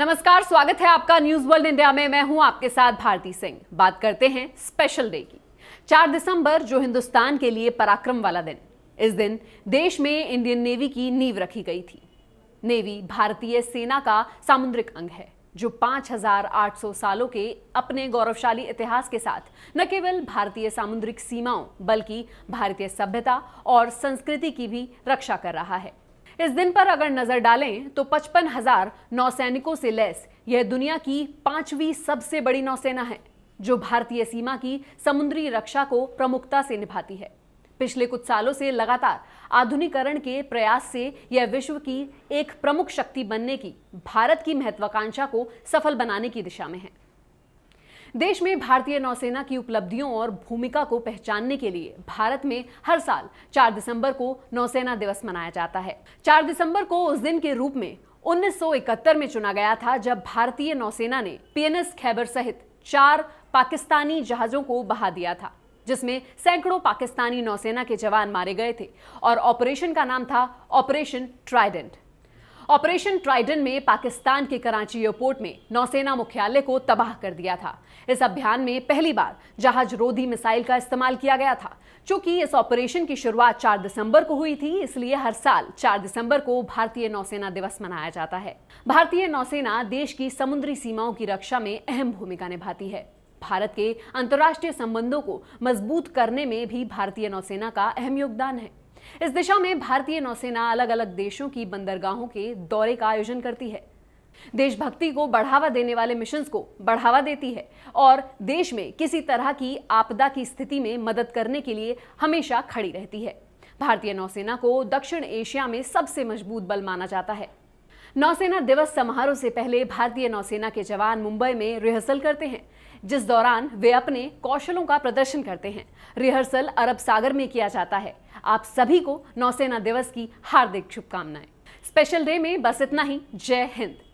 नमस्कार स्वागत है आपका न्यूज वर्ल्ड इंडिया में मैं हूं आपके साथ भारती सिंह बात करते हैं स्पेशल डे की 4 दिसंबर जो हिंदुस्तान के लिए पराक्रम वाला दिन इस दिन देश में इंडियन नेवी की नींव रखी गई थी नेवी भारतीय सेना का सामुद्रिक अंग है जो 5,800 सालों के अपने गौरवशाली इतिहास के साथ न केवल भारतीय सामुद्रिक सीमाओं बल्कि भारतीय सभ्यता और संस्कृति की भी रक्षा कर रहा है इस दिन पर अगर नजर डालें तो पचपन हजार नौसैनिकों से लैस यह दुनिया की पांचवी सबसे बड़ी नौसेना है जो भारतीय सीमा की समुद्री रक्षा को प्रमुखता से निभाती है पिछले कुछ सालों से लगातार आधुनिकरण के प्रयास से यह विश्व की एक प्रमुख शक्ति बनने की भारत की महत्वाकांक्षा को सफल बनाने की दिशा में है देश में भारतीय नौसेना की उपलब्धियों और भूमिका को पहचानने के लिए भारत में हर साल 4 दिसंबर को नौसेना दिवस मनाया जाता है 4 दिसंबर को उस दिन के रूप में 1971 में चुना गया था जब भारतीय नौसेना ने पीएनएस खैबर सहित चार पाकिस्तानी जहाजों को बहा दिया था जिसमें सैकड़ों पाकिस्तानी नौसेना के जवान मारे गए थे और ऑपरेशन का नाम था ऑपरेशन ट्राइडेंट ऑपरेशन ट्राइडन में पाकिस्तान के कराची एयरपोर्ट में नौसेना मुख्यालय को तबाह कर दिया था इस अभियान में पहली बार जहाज रोधी मिसाइल का इस्तेमाल किया गया था चूंकि इस ऑपरेशन की शुरुआत 4 दिसंबर को हुई थी इसलिए हर साल 4 दिसंबर को भारतीय नौसेना दिवस मनाया जाता है भारतीय नौसेना देश की समुद्री सीमाओं की रक्षा में अहम भूमिका निभाती है भारत के अंतर्राष्ट्रीय संबंधों को मजबूत करने में भी भारतीय नौसेना का अहम योगदान है इस दिशा में भारतीय नौसेना अलग अलग देशों की बंदरगाहों के दौरे का आयोजन करती है देशभक्ति को बढ़ावा देने वाले मिशन को बढ़ावा देती है और देश में किसी तरह की आपदा की स्थिति में मदद करने के लिए हमेशा खड़ी रहती है भारतीय नौसेना को दक्षिण एशिया में सबसे मजबूत बल माना जाता है नौसेना दिवस समारोह से पहले भारतीय नौसेना के जवान मुंबई में रिहर्सल करते हैं जिस दौरान वे अपने कौशलों का प्रदर्शन करते हैं रिहर्सल अरब सागर में किया जाता है आप सभी को नौसेना दिवस की हार्दिक शुभकामनाएं स्पेशल डे में बस इतना ही जय हिंद